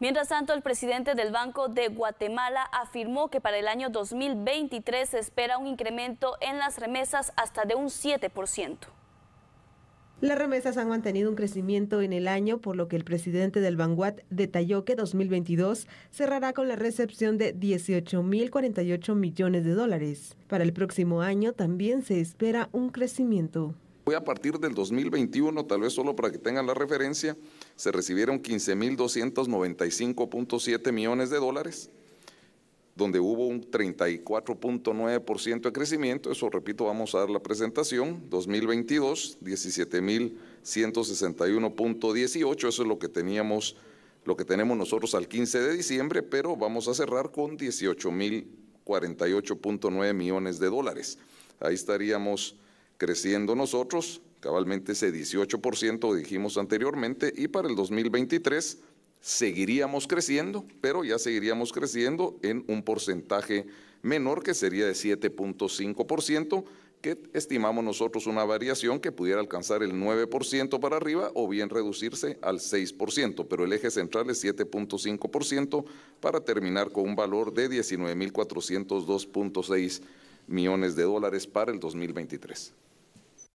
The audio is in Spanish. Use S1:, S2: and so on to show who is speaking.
S1: Mientras tanto, el presidente del Banco de Guatemala afirmó que para el año 2023 se espera un incremento en las remesas hasta de un 7%.
S2: Las remesas han mantenido un crecimiento en el año, por lo que el presidente del Banguat detalló que 2022 cerrará con la recepción de 18.048 millones de dólares. Para el próximo año también se espera un crecimiento.
S3: Voy a partir del 2021, tal vez solo para que tengan la referencia, se recibieron 15.295.7 millones de dólares, donde hubo un 34.9% de crecimiento. Eso, repito, vamos a dar la presentación. 2022, 17.161.18, eso es lo que teníamos lo que tenemos nosotros al 15 de diciembre, pero vamos a cerrar con 18.048.9 millones de dólares. Ahí estaríamos creciendo nosotros cabalmente ese 18% dijimos anteriormente y para el 2023 seguiríamos creciendo, pero ya seguiríamos creciendo en un porcentaje menor que sería de 7.5%, que estimamos nosotros una variación que pudiera alcanzar el 9% para arriba o bien reducirse al 6%, pero el eje central es 7.5% para terminar con un valor de 19.402.6 millones de dólares para el 2023.